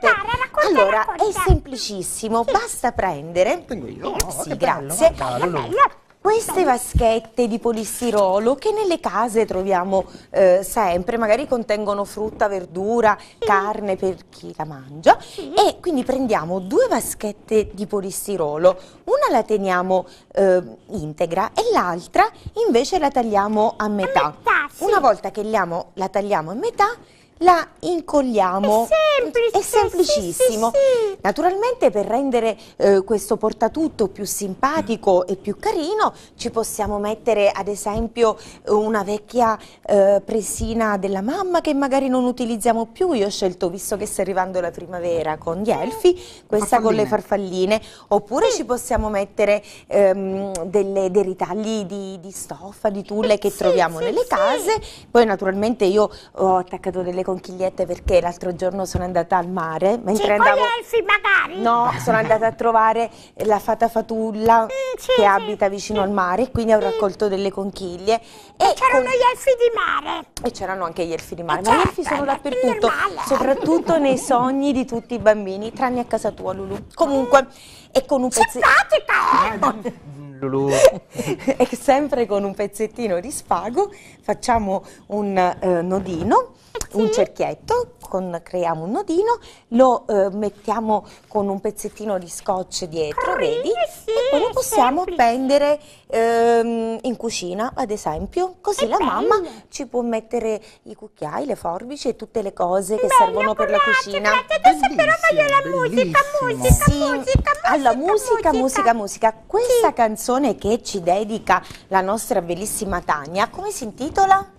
Allora, è semplicissimo, basta prendere... Tengo io? Eh, sì, grazie. Bello, guarda, queste vaschette di polistirolo che nelle case troviamo eh, sempre, magari contengono frutta, verdura, carne per chi la mangia e quindi prendiamo due vaschette di polistirolo, una la teniamo eh, integra e l'altra invece la tagliamo a metà. Una volta che la tagliamo a metà la incolliamo. È semplice. È semplicissimo. Sì, sì, sì. Naturalmente per rendere eh, questo portatutto più simpatico e più carino ci possiamo mettere ad esempio una vecchia eh, presina della mamma che magari non utilizziamo più. Io ho scelto, visto che sta arrivando la primavera con gli elfi, eh, questa farfalline. con le farfalline. Oppure ci possiamo mettere ehm, delle, dei ritagli di, di, stoffa, di tulle che troviamo nelle case. Poi naturalmente io ho attaccato delle cose conchigliette perché l'altro giorno sono andata al mare. Mentre sì, andavo... elfi magari? No, sono andata a trovare la fata fatulla mm, sì, che sì. abita vicino al mare, quindi ho raccolto mm. delle conchiglie. E, e c'erano con... gli elfi di mare. E c'erano anche gli elfi di mare, e eh, ma certo, gli elfi certo, sono dappertutto, soprattutto nei sogni di tutti i bambini, tranne a casa tua Lulu. Comunque, mm. e con un pezzetto... Simpatica! Eh? Lulu. e sempre con un pezzettino di spago facciamo un eh, nodino, sì. un cerchietto con, creiamo un nodino, lo eh, mettiamo con un pezzettino di scotch dietro, Carine, vedi? Eh sì, e poi lo possiamo semplice. appendere ehm, in cucina, ad esempio, così è la bello. mamma ci può mettere i cucchiai, le forbici e tutte le cose che bello, servono per la cucina. Adesso però voglio la musica, musica, sì. musica, musica, Allora, musica, musica, musica. musica. Questa sì. canzone che ci dedica la nostra bellissima Tania, come si intitola?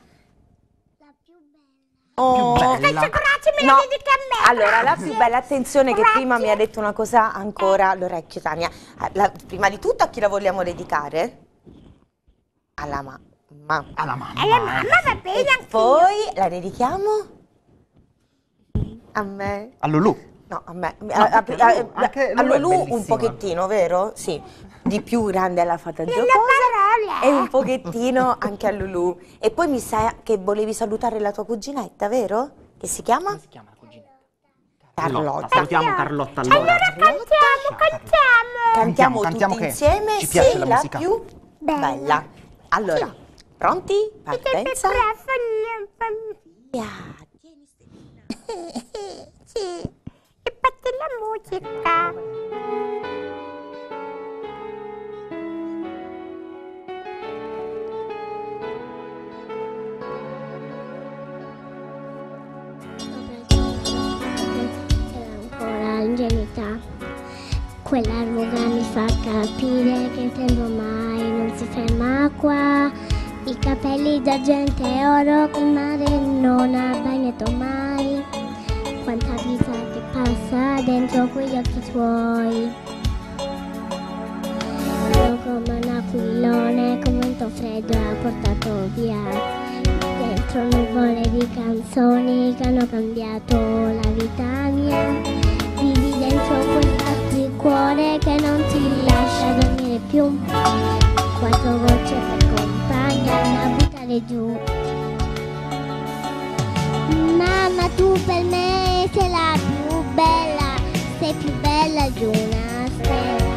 Oh, più bella. Coraggio, no. la dedica a me. Allora, la più bella attenzione Grazie. che prima mi ha detto una cosa ancora all'orecchio, Tania. Eh, la, prima di tutto a chi la vogliamo dedicare? Alla mamma. Alla mamma. Alla mamma va bene e anche. Poi la dedichiamo a me. A Lulu. No, a me. No, a, a, a, a Lulu un pochettino, vero? Sì di più grande alla fata Giocosa e un pochettino anche a Lulu. E poi mi sa che volevi salutare la tua cuginetta, vero? Che si chiama? Come si chiama la cuginetta? Carlotta. Salutiamo Carlotta allora. Allora cantiamo, cantiamo. Cantiamo, cantiamo tutti insieme, ci piace sì, la, musica. più bella. bella. Allora, pronti? Partenza. Sì, e parte la musica. vita. Quella ruga mi fa capire che il tempo mai non si ferma qua. I capelli d'argento e oro che il mare non ha bagnato mai. Quanta vita che passa dentro quegli occhi tuoi. Io come un aquilone, come un freddo ha portato via dentro nuvole di canzoni che hanno cambiato la vita mia lascio quel cuore che non ti lascia dormire più quattro voci che accompagnano a buttare giù mamma tu per me sei la più bella sei più bella di una stella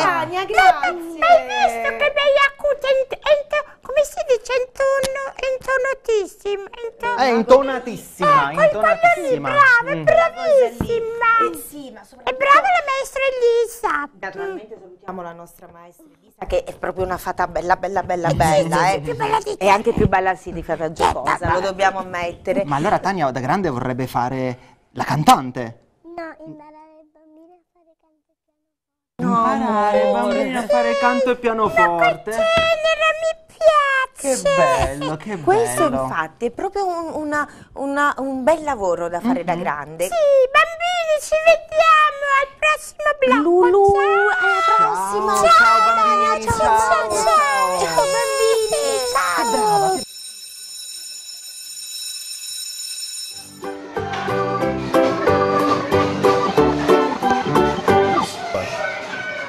Tania, grazie. hai visto che bei acuti? Come si dice? Intono, intonatissima. Eh, intonatissima. Eh, intonatissima. Ecco, intonatissima. Brava, mm. bravissima. E brava la maestra Elisa. Naturalmente salutiamo la nostra maestra Elisa, che è proprio una fata bella, bella, bella, bella. eh. E anche più bella sì, di Fata Giocosa, lo dobbiamo ammettere. Ma allora Tania da grande vorrebbe fare la cantante. No, in ballerina imparare amore. bambini a fare canto e pianoforte. Ma che mi piace! Che bello, che bello. Questo infatti è proprio un, una, una, un bel lavoro da fare mm -hmm. da grande. Sì, bambini, ci vediamo al prossimo blocco. Lulu, ciao. alla prossima. Ciao, ciao, ciao bambini. Ciao, ciao, ciao. ciao bambini, ciao. Ah, brava,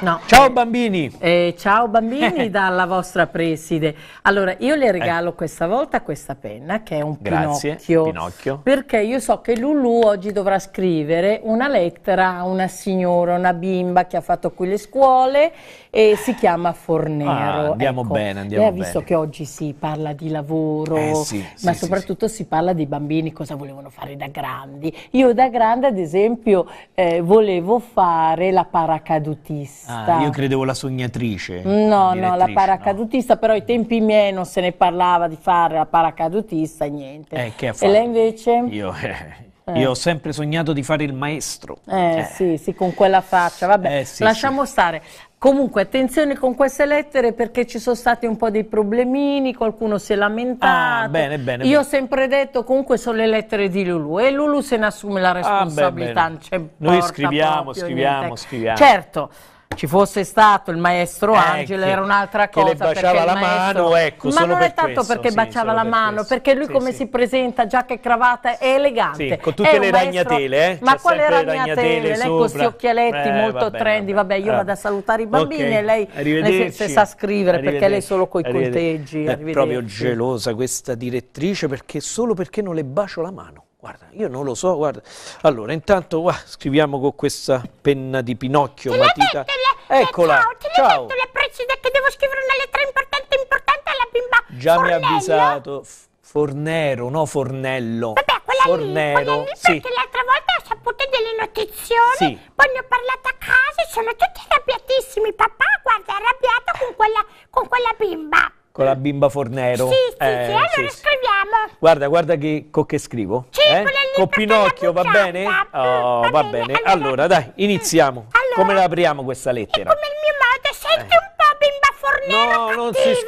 No. Ciao bambini! Eh, ciao bambini dalla vostra preside. Allora, io le eh. regalo eh. questa volta questa penna, che è un Grazie, pinocchio, pinocchio, perché io so che Lulu oggi dovrà scrivere una lettera a una signora, una bimba che ha fatto qui le scuole e si chiama Fornero. Ah, andiamo ecco, bene, andiamo bene. Lei visto che oggi si parla di lavoro, eh, sì, ma sì, soprattutto sì, si parla di bambini, cosa volevano fare da grandi. Io da grande, ad esempio, eh, volevo fare la paracadutista. Ah, io credevo la sognatrice. No, no, la paracadutista, no. però ai tempi miei non se ne parlava di fare la paracadutista, niente. Eh, che e lei invece? Io, eh. Eh. Io ho sempre sognato di fare il maestro. Eh, eh. sì, sì, con quella faccia. Vabbè, eh, sì, lasciamo sì. stare. Comunque, attenzione con queste lettere perché ci sono stati un po' dei problemini, qualcuno si è lamentato. Ah, bene, bene. Io ho sempre detto, comunque, sono le lettere di Lulu e Lulu se ne assume la responsabilità. Ah, beh, Noi scriviamo, proprio, scriviamo, niente. scriviamo. Certo ci fosse stato il maestro eh, Angelo era un'altra cosa. Che le baciava la maestro... mano, ecco, Ma non è tanto questo, perché sì, baciava la per mano, questo. perché lui sì, come sì. si presenta, giacca e cravatta, è elegante. con tutte eh, è le ragnatele, eh? Ma quale ragnatele? Lei con questi occhialetti eh, molto vabbè, trendy, vabbè, io vado a ah. salutare i bambini e lei, lei se, sa scrivere perché lei solo coi conteggi. È proprio gelosa questa direttrice perché solo perché non le bacio la mano. Guarda, io non lo so, guarda. Allora, intanto qua scriviamo con questa penna di Pinocchio, matita. Le, Eccola. Ciao, te ciao. detto le preside che devo scrivere una lettera importante importante alla bimba. Già Fornello. mi ha avvisato Fornero, no Fornello. Vabbè, quella Fornero, lì, quella lì sì. perché l'altra volta ho saputo delle notizioni, sì. poi ne ho parlato a casa e sono tutti arrabbiatissimi. Papà, guarda, è arrabbiato con quella, con quella bimba con la eh. bimba Fornero. Sì, sì, eh, sì, allora sì, scriviamo. Guarda, guarda che, con che scrivo. Sì, eh? Con Pinocchio, va bene? Oh, va, va bene. bene. Allora, allora, dai, iniziamo. Mm. Allora, come la apriamo questa lettera? È come il mio modo, senti eh. un po' bimba Fornero No, cattiva. non si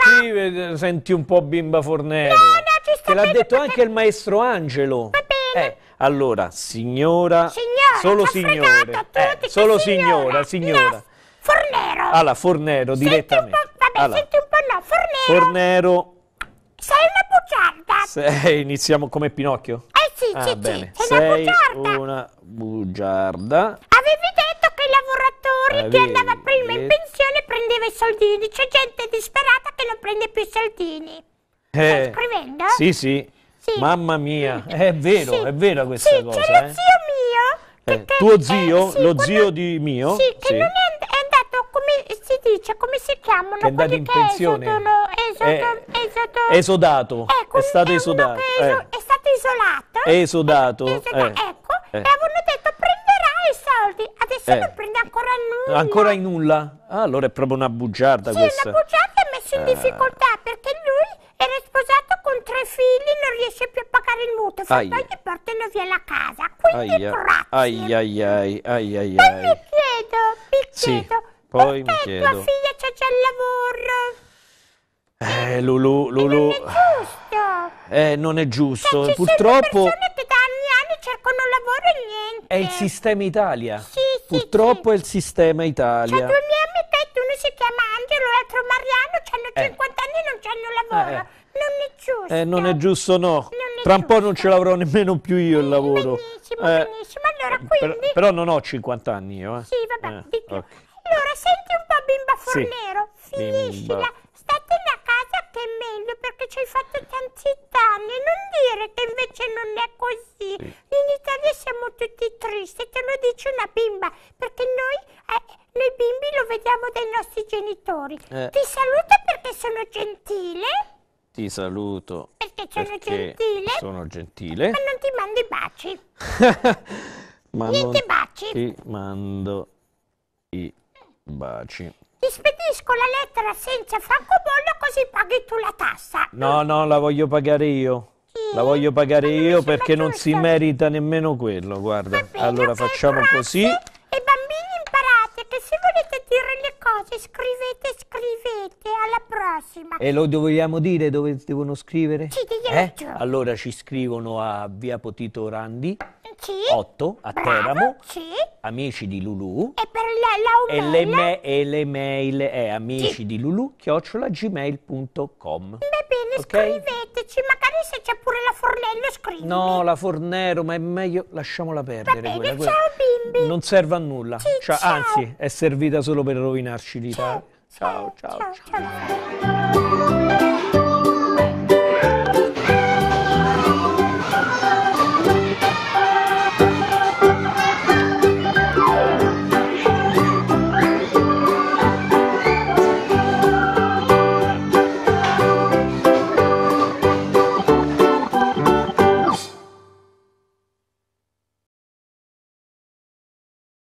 scrive senti un po' bimba Fornero. No, no, ci sto Te l'ha detto anche il maestro Angelo. Va bene. Eh, allora, signora... Signora, solo signore. Eh, solo signora, signora. No, Fornero. Allora, Fornero, direttamente. Senti un po', vabbè, allora. senti un Fornero. Fornero. Sei una bugiarda. Sei, iniziamo come Pinocchio. Eh sì, ah, sì, bene. sì. Sei, sei una bugiarda. una bugiarda. Avevi detto che i lavoratori Avevi che andava prima detto... in pensione prendeva i soldini. C'è gente disperata che non prende più i soldini. Eh, Stai scrivendo? Sì, sì. Sì. Mamma mia, mm. è vero, sì. è vero questa sì, cosa. C'è eh. lo zio mio. Eh, che, eh, tuo zio, eh, lo quando, zio di mio. Sì, che non è si dice come si chiamano che è andato in pensione. Esodo, esodo, esodato. Ecco, è stato esodato. Eso, eh. È stato isolato. esodato. È, esodato. Eh. Ecco, eh. e avevano detto prenderà i soldi. Adesso eh. non prende ancora nulla. Ancora in nulla? Ah, allora è proprio una bugiarda sì, questa. Sì, una bugiarda è messa in ah. difficoltà perché lui era sposato con tre figli, non riesce più a pagare il mutuo. Fa poi gli portano via la casa. Quindi aia. grazie. Ai ai ai ai ai ai. mi chiedo, mi sì. chiedo poi Perché mi chiedo... tua figlia c'è già il lavoro? Eh, Lulu, Lulu... non è giusto! Eh, non è giusto, cioè, purtroppo... È il sistema Italia. Sì, sì, Purtroppo sì, è il sistema Italia. Cioè, due miei amichetti, uno si chiama Angelo, l'altro Mariano, hanno eh. 50 anni e non hanno lavoro. Eh, eh. Non è giusto. Eh, non è giusto no. Tra un po' non ce l'avrò nemmeno più io il lavoro. Benissimo, eh, benissimo. Allora, quindi... però, però, non ho 50 anni io. Eh. Sì, vabbè, di più. Okay. Allora, senti un po' bimba fornero, sì. finiscila, bimba. statene a casa che è meglio perché ci hai fatto tanti danni, non dire che invece non è così. In Italia siamo tutti tristi, te lo dice una bimba, perché noi, eh, noi bimbi lo vediamo dai nostri genitori. Eh. Ti saluto perché sono gentile. Ti saluto. Perché sono perché gentile. Sono gentile. Ma non ti mando i baci. Ma Niente baci. Ti mando i baci. Baci. Ti spedisco la lettera senza francobollo così paghi tu la tassa. No, no, la voglio pagare io. La voglio pagare non io perché non si merita nemmeno quello, guarda. Bene, allora okay, facciamo grazie. così. E bambini imparate che se volete dire le cose scrivete, scrivete. Alla prossima. E lo vogliamo dire dove devono scrivere? Sì, eh? Allora ci scrivono a Via Potito Randi sì. 8 a Bravo, Teramo, sì. amici di Lulu. E per la, la e, le e le mail è amici sì. di Lulu, chiocciola gmail.com. Va bene, okay? scriveteci, magari se c'è pure la Fornello scrivi. No, la Fornero, ma è meglio lasciamola perdere. Va bene, quella. ciao bimbi. Non serve a nulla, sì, ciao, ciao. anzi è servita solo per rovinarci l'Italia. Ciao, ciao, ciao. ciao. ciao.